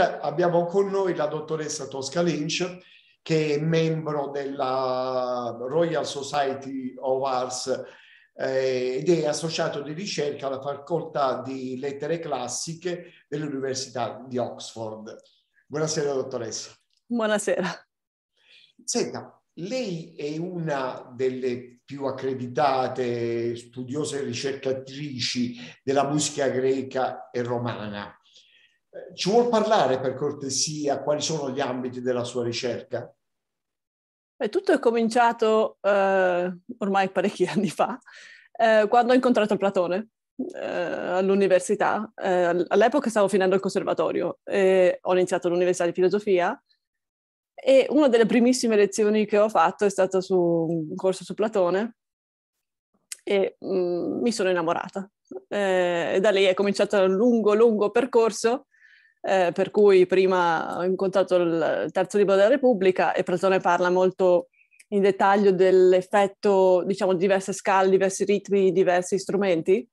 abbiamo con noi la dottoressa Tosca Lynch, che è membro della Royal Society of Arts eh, ed è associato di ricerca alla facoltà di lettere classiche dell'Università di Oxford. Buonasera dottoressa. Buonasera. Senta, lei è una delle più accreditate studiose ricercatrici della musica greca e romana ci vuol parlare per cortesia quali sono gli ambiti della sua ricerca? Beh, tutto è cominciato eh, ormai parecchi anni fa, eh, quando ho incontrato Platone eh, all'università. Eh, all'epoca stavo finendo il conservatorio e ho iniziato l'università di filosofia e una delle primissime lezioni che ho fatto è stata su un corso su Platone e mh, mm, mi sono innamorata. Eh, e da lei è cominciato un lungo, lungo percorso eh, per cui prima ho incontrato il terzo libro della Repubblica e Presone parla molto in dettaglio dell'effetto, diciamo, di diverse scale, diversi ritmi, diversi strumenti.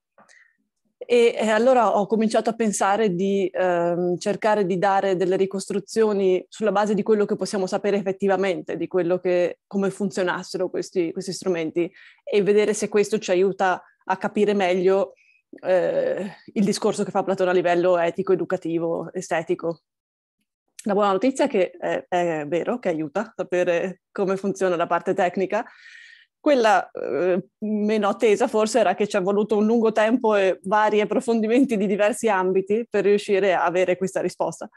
E, e allora ho cominciato a pensare di ehm, cercare di dare delle ricostruzioni sulla base di quello che possiamo sapere effettivamente, di che, come funzionassero questi, questi strumenti e vedere se questo ci aiuta a capire meglio eh, il discorso che fa Platone a livello etico, educativo, estetico. La buona notizia è che è, è vero, che aiuta a sapere come funziona la parte tecnica. Quella eh, meno attesa forse era che ci ha voluto un lungo tempo e vari approfondimenti di diversi ambiti per riuscire a avere questa risposta.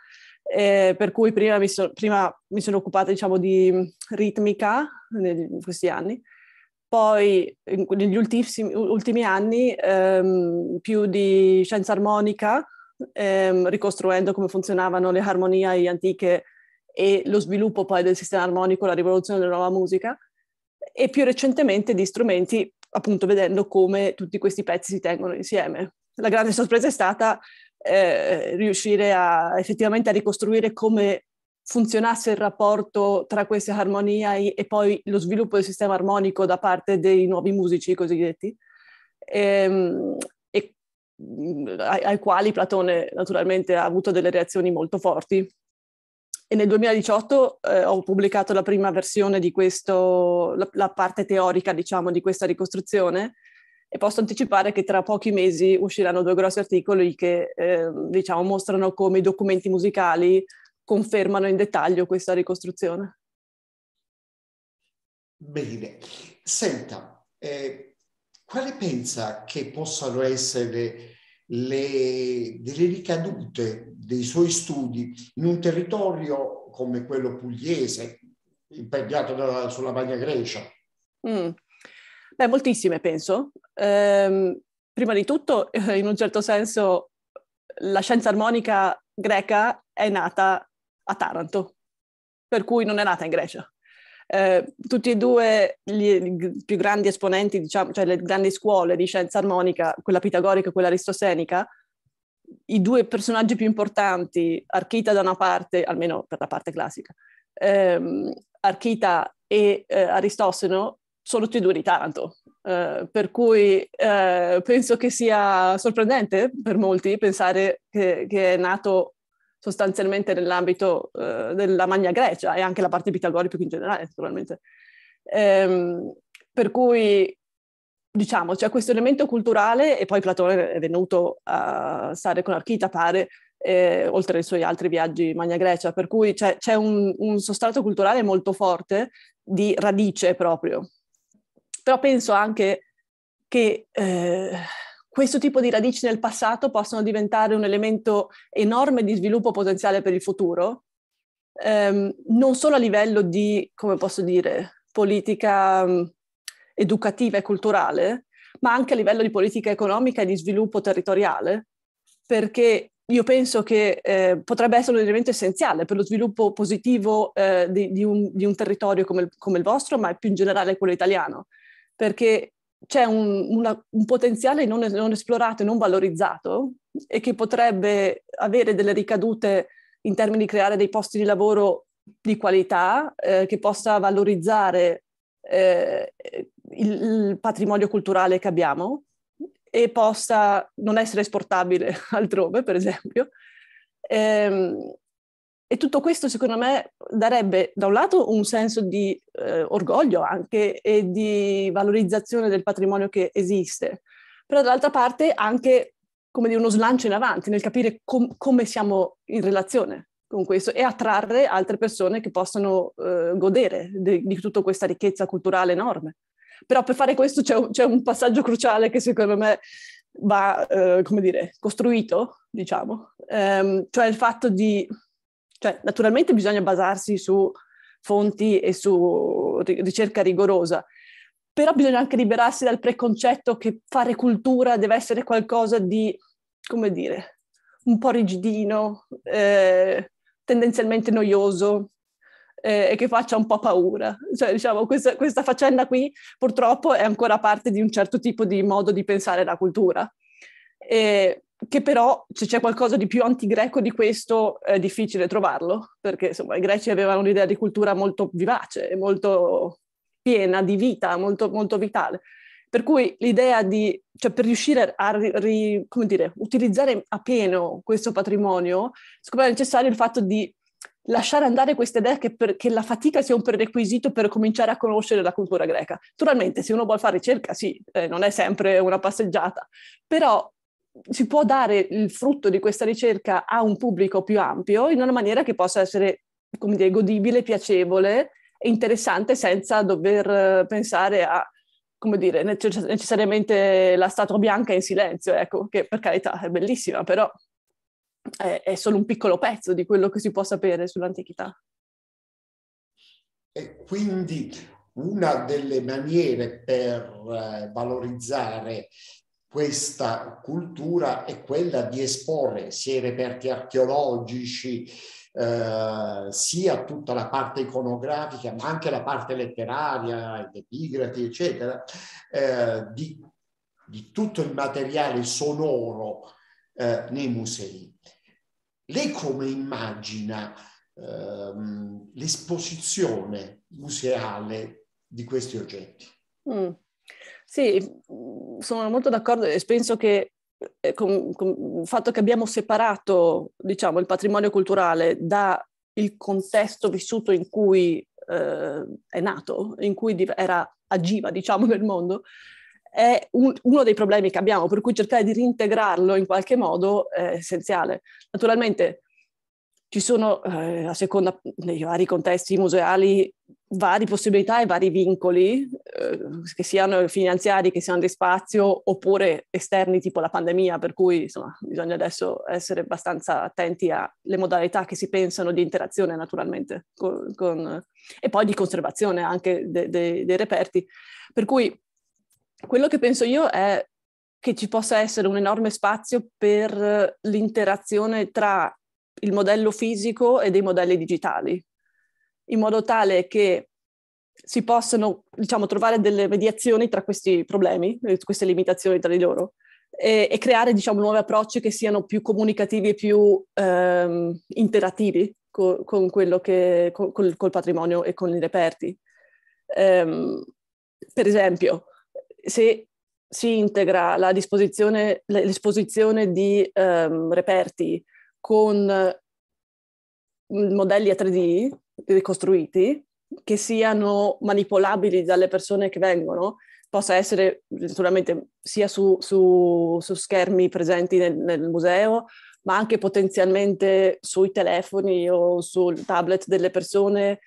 Eh, per cui prima mi, so, prima mi, sono occupata diciamo, di ritmica in questi anni, poi negli ultissimi, ultimi anni ehm, più di scienza armonica, ehm, ricostruendo come funzionavano le armonie antiche e lo sviluppo poi del sistema armonico, la rivoluzione della nuova musica, e più recentemente di strumenti, appunto vedendo come tutti questi pezzi si tengono insieme. La grande sorpresa è stata eh, riuscire a, effettivamente a ricostruire come funzionasse il rapporto tra queste armonie e poi lo sviluppo del sistema armonico da parte dei nuovi musici cosiddetti, ehm, e, e, ai, ai quali Platone naturalmente ha avuto delle reazioni molto forti. E nel 2018 eh, ho pubblicato la prima versione di questo, la, la, parte teorica, diciamo, di questa ricostruzione e posso anticipare che tra pochi mesi usciranno due grossi articoli che, eh, diciamo, mostrano come i documenti musicali confermano in dettaglio questa ricostruzione. Bene, senta, eh, quale pensa che possano essere le, delle ricadute dei suoi studi in un territorio come quello pugliese, imperniato dalla, sulla Magna Grecia? Mm. Beh, moltissime penso. Ehm, prima di tutto, in un certo senso, la scienza armonica greca è nata a Taranto, per cui non è nata in Grecia. Eh, tutti e due i più grandi esponenti, diciamo, cioè le grandi scuole di scienza armonica, quella pitagorica e quella aristotenica, i due personaggi più importanti, Archita da una parte, almeno per la parte classica, ehm, Archita e eh, Aristoseno, sono tutti e due di Taranto. Eh, per cui eh, penso che sia sorprendente per molti pensare che, che è nato sostanzialmente nell'ambito eh, della Magna Grecia e anche la parte pitagorica in generale, naturalmente. Ehm, per cui, diciamo, c'è questo elemento culturale e poi Platone è venuto a stare con Archita, pare, eh, oltre ai suoi altri viaggi in Magna Grecia, per cui c'è, c'è un, un sostrato culturale molto forte di radice proprio. Però penso anche che eh, questo tipo di radici nel passato possono diventare un elemento enorme di sviluppo potenziale per il futuro, ehm, non solo a livello di, come posso dire, politica mh, mm, educativa e culturale, ma anche a livello di politica economica e di sviluppo territoriale, perché io penso che eh, potrebbe essere un elemento essenziale per lo sviluppo positivo eh, di, di, un, di, un, territorio come come il vostro, ma più in generale quello italiano, perché c'è un, una, un potenziale non, non, esplorato e non valorizzato e che potrebbe avere delle ricadute in termini di creare dei posti di lavoro di qualità, eh, che possa valorizzare eh, il, il patrimonio culturale che abbiamo e possa non essere esportabile altrove, per esempio. Eh, e tutto questo secondo me darebbe da un lato un senso di eh, orgoglio anche e di valorizzazione del patrimonio che esiste, però dall'altra parte anche come dire, uno slancio in avanti nel capire com- come siamo in relazione con questo e attrarre altre persone che possano eh, godere de- di tutta questa ricchezza culturale enorme. Però per fare questo c'è un, c'è un passaggio cruciale che secondo me va, eh, come dire, costruito, diciamo, ehm, cioè il fatto di cioè, naturalmente bisogna basarsi su fonti e su ricerca rigorosa, però bisogna anche liberarsi dal preconcetto che fare cultura deve essere qualcosa di, come dire, un po' rigidino, eh, tendenzialmente noioso eh, e che faccia un po' paura. Cioè, diciamo, questa, questa faccenda qui purtroppo è ancora parte di un certo tipo di modo di pensare la cultura. E che però se c'è qualcosa di più antigreco di questo è difficile trovarlo, perché insomma i greci avevano un'idea di cultura molto vivace, molto piena di vita, molto, molto vitale. Per cui l'idea di, cioè per riuscire a ri, dire, utilizzare a pieno questo patrimonio, secondo me è necessario il fatto di lasciare andare questa idea che, per, che, la fatica sia un prerequisito per cominciare a conoscere la cultura greca. Naturalmente, se uno vuole fare ricerca, sì, eh, non è sempre una passeggiata, però si può dare il frutto di questa ricerca a un pubblico più ampio in una maniera che possa essere, come dire, godibile, piacevole e interessante senza dover eh, pensare a, come dire, necessariamente la statua bianca in silenzio, ecco, che per carità è bellissima, però è, è solo un piccolo pezzo di quello che si può sapere sull'antichità. E quindi una delle maniere per eh, valorizzare questa cultura è quella di esporre sia i reperti archeologici, eh, sia tutta la parte iconografica, ma anche la parte letteraria, epigrafi, eccetera, eh, di, di, tutto il materiale sonoro eh, nei musei. Lei come immagina ehm, l'esposizione museale di questi oggetti? Mm. Sì, mm, sono molto d'accordo e penso che eh, con, con il fatto che abbiamo separato diciamo, il patrimonio culturale dal contesto vissuto in cui eh, è nato, in cui era, agiva diciamo, nel mondo, è un, uno dei problemi che abbiamo, per cui cercare di reintegrarlo in qualche modo è essenziale. Naturalmente ci sono, eh, a seconda dei vari contesti museali, varie possibilità e vari vincoli, eh, che siano finanziari, che siano di spazio, oppure esterni tipo la pandemia, per cui insomma, bisogna adesso essere abbastanza attenti alle modalità che si pensano di interazione naturalmente con, con, e poi di conservazione anche de, de, dei reperti. Per cui quello che penso io è che ci possa essere un enorme spazio per l'interazione tra il modello fisico e dei modelli digitali, in modo tale che si possano diciamo, trovare delle mediazioni tra questi problemi, eh, queste limitazioni tra di loro, e, e creare diciamo, nuovi approcci che siano più comunicativi e più ehm, interattivi co- con quello che, co- col, col, patrimonio e con i reperti. Ehm, per esempio, se si integra l'esposizione di ehm, reperti con mm, modelli a 3D, ricostruiti, che siano manipolabili dalle persone che vengono, possa essere naturalmente sia su, su, su schermi presenti nel, nel, museo, ma anche potenzialmente sui telefoni o sul tablet delle persone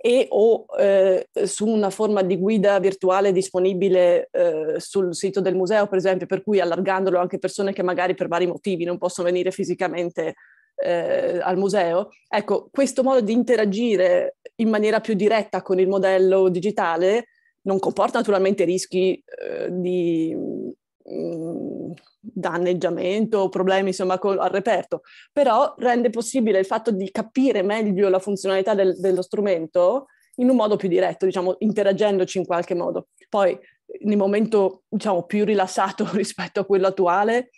e o eh, su una forma di guida virtuale disponibile eh, sul sito del museo, per esempio, per cui allargandolo anche persone che magari per vari motivi non possono venire fisicamente eh, al museo. Ecco, questo modo di interagire in maniera più diretta con il modello digitale non comporta naturalmente rischi eh, di mh, mm, danneggiamento, problemi insomma col, al reperto, però rende possibile il fatto di capire meglio la funzionalità del, dello strumento in un modo più diretto, diciamo, interagendoci in qualche modo. Poi nel momento diciamo più rilassato rispetto a quello attuale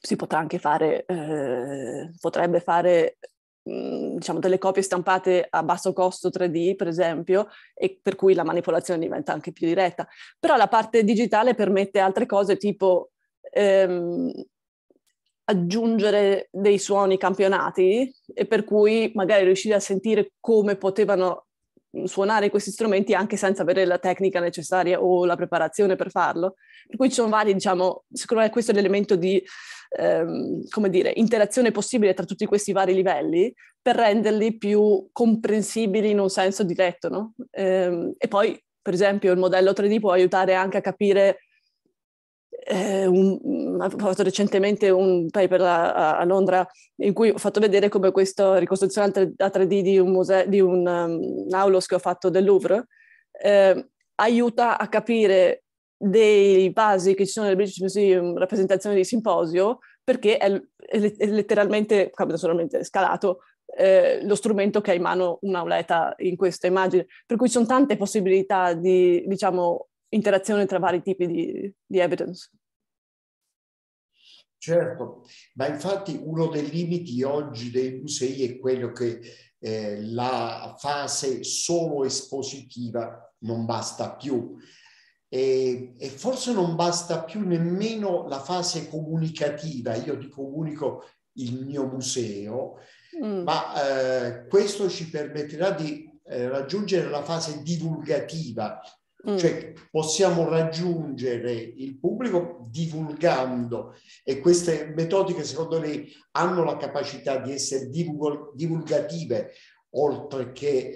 si potrà anche fare, eh, potrebbe fare mm, diciamo delle copie stampate a basso costo 3D per esempio e per cui la manipolazione diventa anche più diretta però la parte digitale permette altre cose tipo ehm, aggiungere dei suoni campionati e per cui magari riuscire a sentire come potevano suonare questi strumenti anche senza avere la tecnica necessaria o la preparazione per farlo. Per cui ci sono vari, diciamo, secondo me questo è l'elemento di, ehm, come dire, interazione possibile tra tutti questi vari livelli per renderli più comprensibili in un senso diretto, no? Ehm, e poi, per esempio, il modello 3D può aiutare anche a capire eh, un, mm, ho fatto recentemente un paper a, a, Londra in cui ho fatto vedere come questa ricostruzione a 3D di un, muse- di un, um, un aulos che ho fatto del Louvre eh, aiuta a capire dei vasi che ci sono nel British Museum, rappresentazione di simposio, perché è, è letteralmente, capita scalato, eh, lo strumento che ha in mano un'auleta in questa immagine. Per cui ci sono tante possibilità di, diciamo, interazione tra vari tipi di, di evidence. Certo, ma infatti uno dei limiti oggi dei musei è quello che eh, la fase solo espositiva non basta più. E, e, forse non basta più nemmeno la fase comunicativa, io ti comunico il mio museo, mm. ma eh, questo ci permetterà di eh, raggiungere la fase divulgativa Mm. Cioè possiamo raggiungere il pubblico divulgando e queste metodiche secondo lei hanno la capacità di essere divulgative oltre che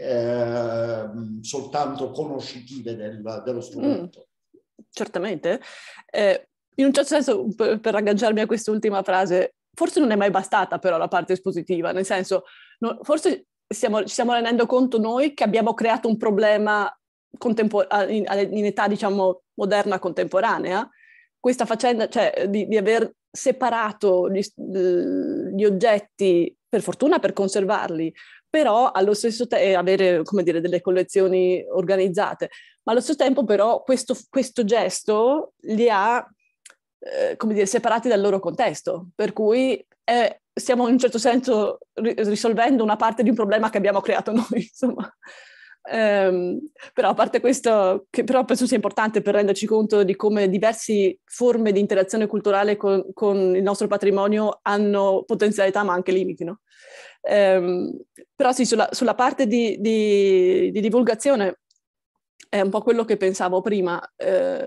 eh, soltanto conoscitive del, dello mm. strumento? Mm. Certamente. Eh, in un certo senso, per, per agganciarmi a quest'ultima frase, forse non è mai bastata però la parte espositiva, nel senso, no, forse stiamo, ci stiamo rendendo conto noi che abbiamo creato un problema contempor- in, in, età diciamo moderna contemporanea, questa faccenda, cioè di, di aver separato gli, gli, oggetti, per fortuna per conservarli, però allo stesso tempo eh, avere, come dire, delle collezioni organizzate, ma allo stesso tempo però questo, questo gesto li ha, eh, come dire, separati dal loro contesto, per cui è, eh, stiamo in un certo senso risolvendo una parte di un problema che abbiamo creato noi, insomma. Um, però a parte questo, che però penso sia importante per renderci conto di come diverse forme di interazione culturale con, con il nostro patrimonio hanno potenzialità ma anche limiti. No? Um, però sì, sulla, sulla parte di, di, di, divulgazione è un po' quello che pensavo prima. Uh,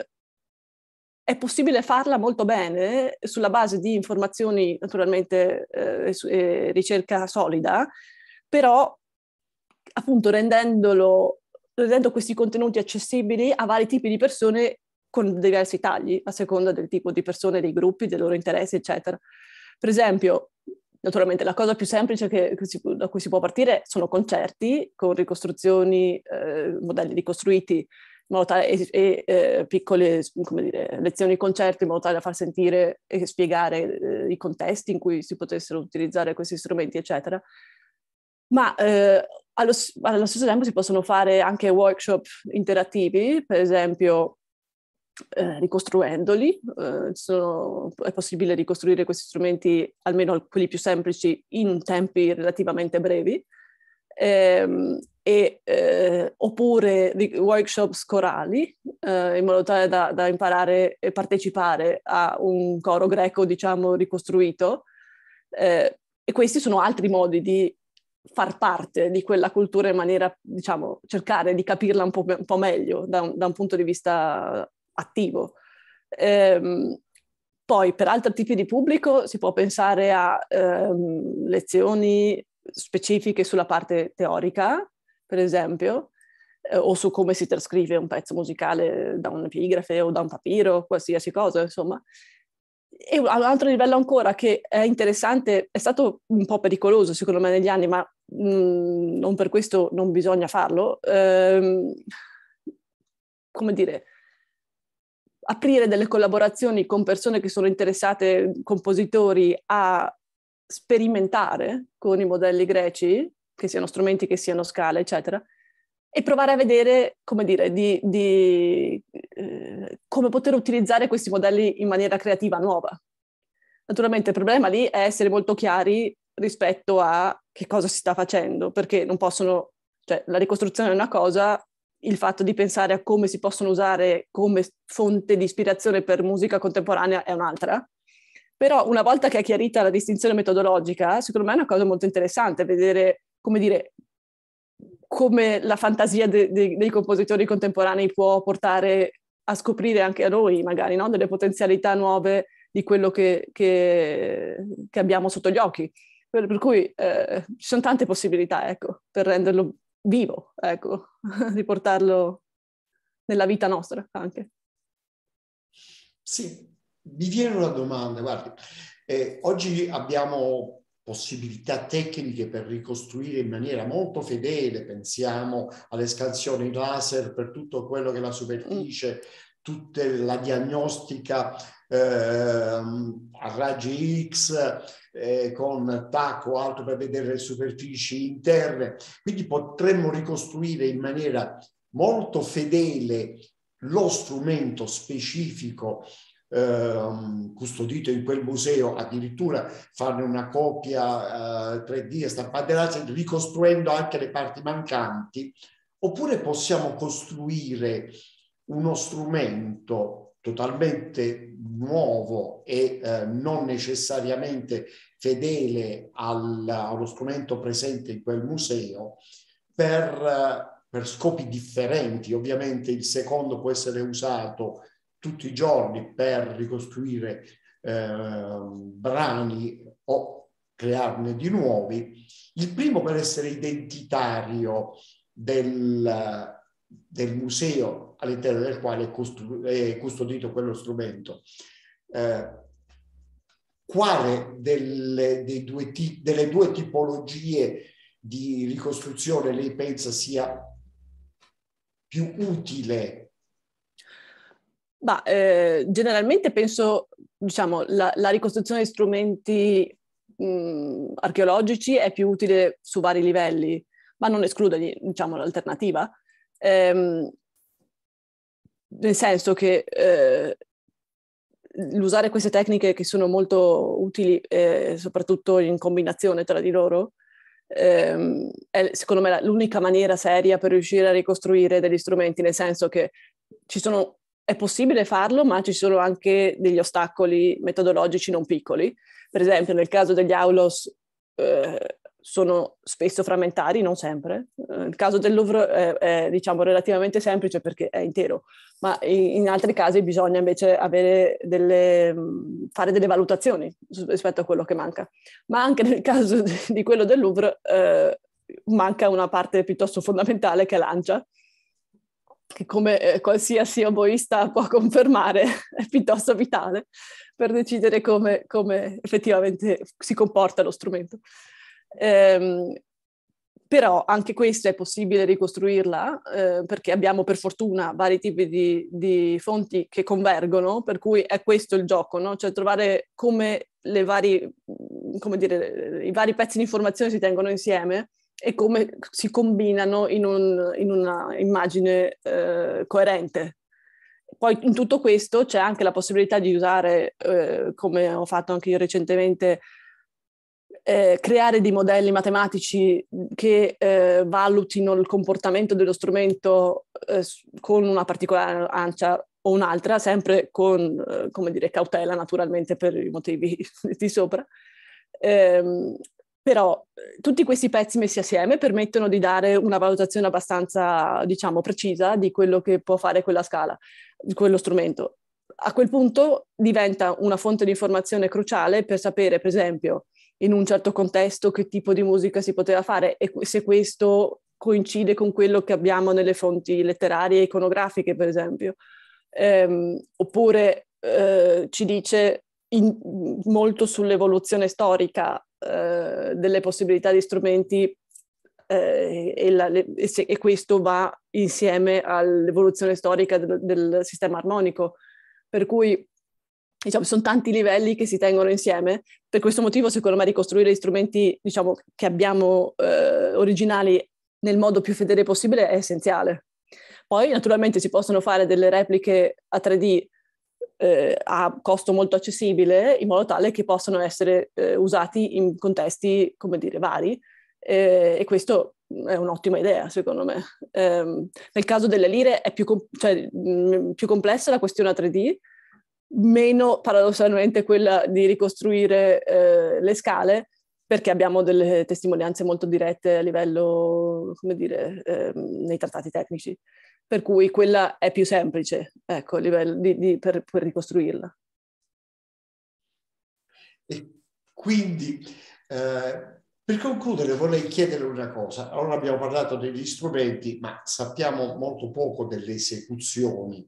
è possibile farla molto bene sulla base di informazioni naturalmente eh, e ricerca solida, però appunto rendendolo, rendendo questi contenuti accessibili a vari tipi di persone con diversi tagli, a seconda del tipo di persone, dei gruppi, dei loro interessi, eccetera. Per esempio, naturalmente la cosa più semplice che, che si, da cui si può partire sono concerti con ricostruzioni, eh, modelli ricostruiti tale, e, e eh, piccole dire, lezioni concerti in modo tale da far sentire e spiegare eh, i contesti in cui si potessero utilizzare questi strumenti, eccetera. Ma eh, allo, allo stesso tempo si possono fare anche workshop interattivi, per esempio eh, ricostruendoli. Eh, sono, è possibile ricostruire questi strumenti, almeno quelli più semplici, in tempi relativamente brevi. Ehm, eh, oppure workshop corali, eh, in modo tale da, da, imparare e partecipare a un coro greco, diciamo, ricostruito. Eh, e questi sono altri modi di far parte di quella cultura in maniera, diciamo, cercare di capirla un po', un po meglio da un, da un, punto di vista attivo. Ehm, poi per altri tipi di pubblico si può pensare a ehm, lezioni specifiche sulla parte teorica, per esempio, eh, o su come si trascrive un pezzo musicale da un'epigrafe o da un papiro, qualsiasi cosa, insomma. E un altro livello ancora che è interessante, è stato un po' pericoloso secondo me negli anni, ma mh, mm, non per questo non bisogna farlo, ehm, come dire, aprire delle collaborazioni con persone che sono interessate, compositori, a sperimentare con i modelli greci, che siano strumenti, che siano scale, eccetera, e provare a vedere, come dire, di, di, eh, come poter utilizzare questi modelli in maniera creativa nuova. Naturalmente il problema lì è essere molto chiari rispetto a che cosa si sta facendo, perché non possono, cioè la ricostruzione è una cosa, il fatto di pensare a come si possono usare come fonte di ispirazione per musica contemporanea è un'altra. Però una volta che è chiarita la distinzione metodologica, secondo me è una cosa molto interessante vedere, come dire, come la fantasia de, de, dei compositori contemporanei può portare a scoprire anche a noi magari no? delle potenzialità nuove di quello che, che, che abbiamo sotto gli occhi. Per, per cui eh, ci sono tante possibilità ecco, per renderlo vivo, ecco, riportarlo nella vita nostra anche. Sì, mi viene una domanda, guardi, eh, oggi abbiamo possibilità tecniche per ricostruire in maniera molto fedele, pensiamo alle scansioni laser per tutto quello che è la superficie, tutta la diagnostica eh, a raggi X eh, con TAC o altro per vedere le superfici interne. Quindi potremmo ricostruire in maniera molto fedele lo strumento specifico Ehm, custodito in quel museo, addirittura farne una copia eh, 3D e stamparla ricostruendo anche le parti mancanti, oppure possiamo costruire uno strumento totalmente nuovo e eh, non necessariamente fedele al, allo strumento presente in quel museo per, eh, per scopi differenti. Ovviamente il secondo può essere usato tutti i giorni per ricostruire eh, brani o crearne di nuovi. Il primo per essere identitario del, del museo all'interno del quale è, costru- è custodito quello strumento. Eh, quale delle, due ti- delle due tipologie di ricostruzione lei pensa sia più utile Bah, eh, generalmente penso, diciamo, la, la ricostruzione di strumenti mh, archeologici è più utile su vari livelli, ma non esclude, diciamo, l'alternativa. Eh, nel senso che eh, l'usare queste tecniche che sono molto utili, eh, soprattutto in combinazione tra di loro, ehm, è secondo me l'unica maniera seria per riuscire a ricostruire degli strumenti, nel senso che ci sono è possibile farlo, ma ci sono anche degli ostacoli metodologici non piccoli. Per esempio, nel caso degli aulos eh, sono spesso frammentari, non sempre. Eh, il caso del Louvre è, eh, è diciamo, relativamente semplice perché è intero, ma in, in altri casi bisogna invece delle, fare delle valutazioni rispetto a quello che manca. Ma anche nel caso di quello del Louvre eh, manca una parte piuttosto fondamentale che è l'ancia, che come eh, qualsiasi oboista può confermare è piuttosto vitale per decidere come, come effettivamente si comporta lo strumento. Ehm, però anche questa è possibile ricostruirla eh, perché abbiamo per fortuna vari tipi di, di, fonti che convergono, per cui è questo il gioco, no? cioè trovare come, vari, come dire, i vari pezzi di informazione si tengono insieme e come si combinano in, un, in una immagine eh, coerente. Poi in tutto questo c'è anche la possibilità di usare, eh, come ho fatto anche io recentemente, eh, creare dei modelli matematici che eh, valutino il comportamento dello strumento eh, con una particolare ancia o un'altra, sempre con, eh, come dire, cautela naturalmente per i motivi di sopra, ehm, però eh, tutti questi pezzi messi assieme permettono di dare una valutazione abbastanza, diciamo, precisa di quello che può fare quella scala, quello strumento. A quel punto diventa una fonte di informazione cruciale per sapere, per esempio, in un certo contesto che tipo di musica si poteva fare e se questo coincide con quello che abbiamo nelle fonti letterarie e iconografiche, per esempio. Ehm, oppure eh, ci dice in, molto sull'evoluzione storica eh, delle possibilità di strumenti eh, e, la, le, e, se, e, questo va insieme all'evoluzione storica del, del sistema armonico. Per cui diciamo, sono tanti livelli che si tengono insieme. Per questo motivo, secondo me, ricostruire gli strumenti diciamo, che abbiamo eh, originali nel modo più fedele possibile è essenziale. Poi, naturalmente, si possono fare delle repliche a 3D eh, a costo molto accessibile in modo tale che possano essere eh, usati in contesti, come dire, vari eh, e questo è un'ottima idea, secondo me. Ehm, nel caso delle lire è più, com- cioè, mh, più complessa la questione a 3D, meno paradossalmente quella di ricostruire eh, le scale, perché abbiamo delle testimonianze molto dirette a livello, come dire, eh, nei trattati tecnici per cui quella è più semplice ecco, di, di, per, per, ricostruirla. E quindi, eh, per concludere, vorrei chiedere una cosa. Allora abbiamo parlato degli strumenti, ma sappiamo molto poco delle esecuzioni.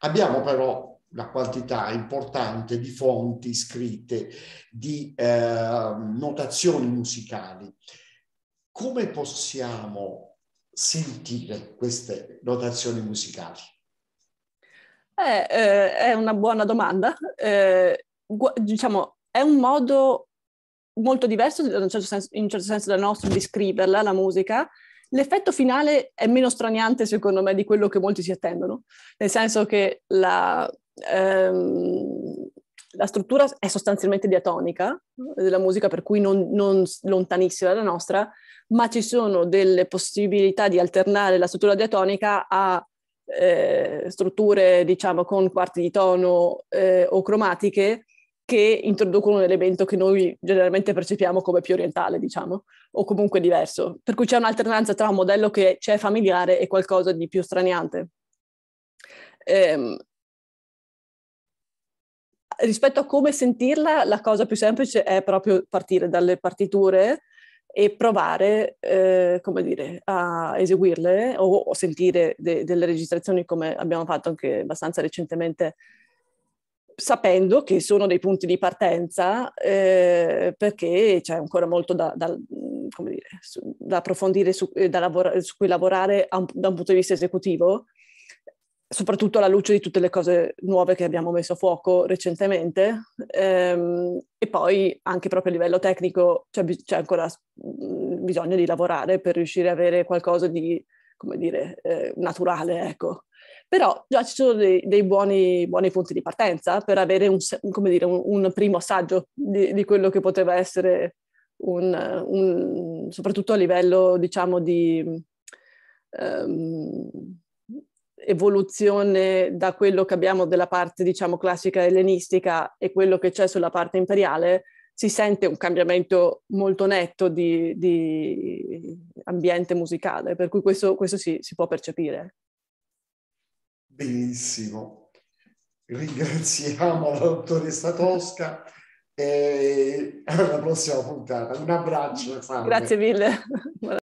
Abbiamo però la quantità importante di fonti scritte, di eh, notazioni musicali. Come possiamo sentire queste notazioni musicali? Eh, eh, è una buona domanda. Eh, diciamo, è un modo molto diverso, in un, certo senso, in un certo senso dal nostro, di scriverla, la musica. L'effetto finale è meno straniante, secondo me, di quello che molti si attendono, nel senso che la, ehm, la struttura è sostanzialmente diatonica della musica, per cui non, non lontanissima dalla nostra, ma ci sono delle possibilità di alternare la struttura diatonica a eh, strutture, diciamo, con quarti di tono eh, o cromatiche che introducono un elemento che noi generalmente percepiamo come più orientale, diciamo, o comunque diverso. Per cui c'è un'alternanza tra un modello che c'è familiare e qualcosa di più straniante. Ehm, rispetto a come sentirla, la cosa più semplice è proprio partire dalle partiture, e provare, eh, come dire, a eseguirle o, o sentire de- delle registrazioni come abbiamo fatto anche abbastanza recentemente sapendo che sono dei punti di partenza eh, perché c'è ancora molto da, da, dire, su, da approfondire, su, eh, da lavora, su, cui lavorare un, da un punto di vista esecutivo soprattutto alla luce di tutte le cose nuove che abbiamo messo a fuoco recentemente ehm, e poi anche proprio a livello tecnico c'è, c'è ancora mm, bisogno di lavorare per riuscire ad avere qualcosa di, come dire, eh, naturale, ecco. Però già ci sono dei, dei buoni, buoni, punti di partenza per avere un, dire, un, un primo assaggio di, di, quello che poteva essere un, un soprattutto a livello, diciamo, di... Um, evoluzione da quello che abbiamo della parte, diciamo, classica ellenistica e quello che c'è sulla parte imperiale, si sente un cambiamento molto netto di, di ambiente musicale, per cui questo, questo si, si può percepire. Benissimo. Ringraziamo la dottoressa Tosca e alla prossima puntata. Un abbraccio. Grazie mille.